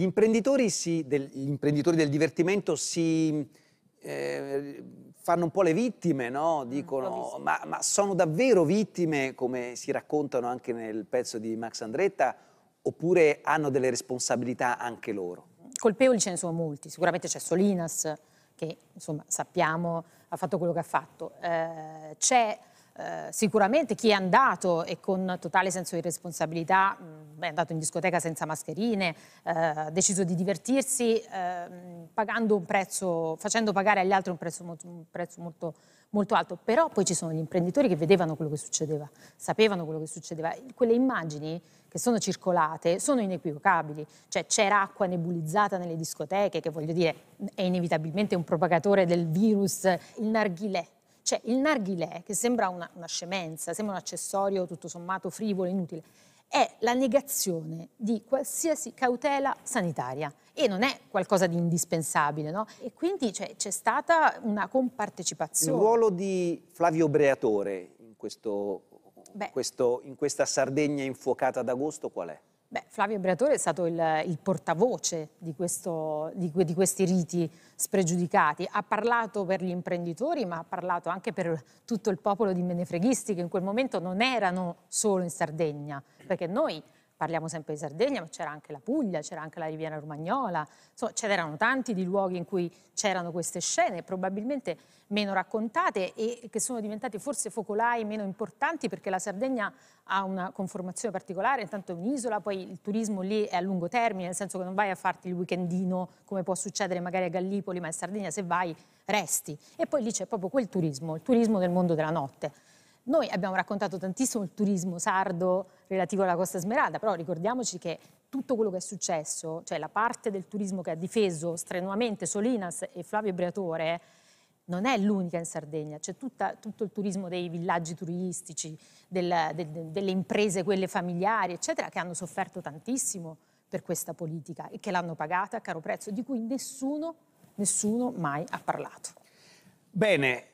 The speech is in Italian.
Gli imprenditori, si, del, gli imprenditori del divertimento si eh, fanno un po' le vittime, no? Mm, Dicono, ma, ma sono davvero vittime, come si raccontano anche nel pezzo di Max Andretta, oppure hanno delle responsabilità anche loro? Colpevoli ce ne sono molti, sicuramente c'è Solinas, che insomma sappiamo ha fatto quello che ha fatto. Eh, c'è eh, sicuramente chi è andato e con totale senso di responsabilità mh, mm, è andato in discoteca senza mascherine, eh, ha deciso di divertirsi ehm, pagando prezzo, facendo pagare agli altri un prezzo, molto, un prezzo molto, molto, alto, però poi ci sono gli imprenditori che vedevano quello che succedeva, sapevano quello che succedeva, quelle immagini che sono circolate sono inequivocabili, cioè c'era acqua nebulizzata nelle discoteche che voglio dire è inevitabilmente un propagatore del virus, il narghilè cioè il narghilè, che sembra una, una scemenza, sembra un accessorio tutto sommato frivolo, inutile, è la negazione di qualsiasi cautela sanitaria e non è qualcosa di indispensabile, no? E quindi cioè, c'è, stata una compartecipazione. Il ruolo di Flavio Breatore in, questo, questo, in questa Sardegna infuocata d'agosto qual è? Beh, Flavio Briatore è stato il, il portavoce di, questo, di, di, questi riti spregiudicati. Ha parlato per gli imprenditori, ma ha parlato anche per tutto il popolo di menefreghisti che in quel momento non erano solo in Sardegna, perché noi parliamo sempre di Sardegna, ma c'era anche la Puglia, c'era anche la Riviera Romagnola, insomma c'erano tanti di luoghi in cui c'erano queste scene, probabilmente meno raccontate e che sono diventati forse focolai meno importanti perché la Sardegna ha una conformazione particolare, intanto è un'isola, poi il turismo lì è a lungo termine, nel senso che non vai a farti il weekendino come può succedere magari a Gallipoli, ma in Sardegna se vai resti. E poi lì c'è proprio quel turismo, il turismo del mondo della notte. Noi abbiamo raccontato tantissimo il turismo sardo relativo alla Costa Smeralda, però ricordiamoci che tutto quello che è successo, cioè la parte del turismo che ha difeso strenuamente Solinas e Flavio Briatore, non è l'unica in Sardegna, c'è tutta, tutto il turismo dei villaggi turistici, del, del, delle imprese, quelle familiari, eccetera, che hanno sofferto tantissimo per questa politica e che l'hanno pagata a caro prezzo, di cui nessuno, nessuno mai ha parlato. Bene,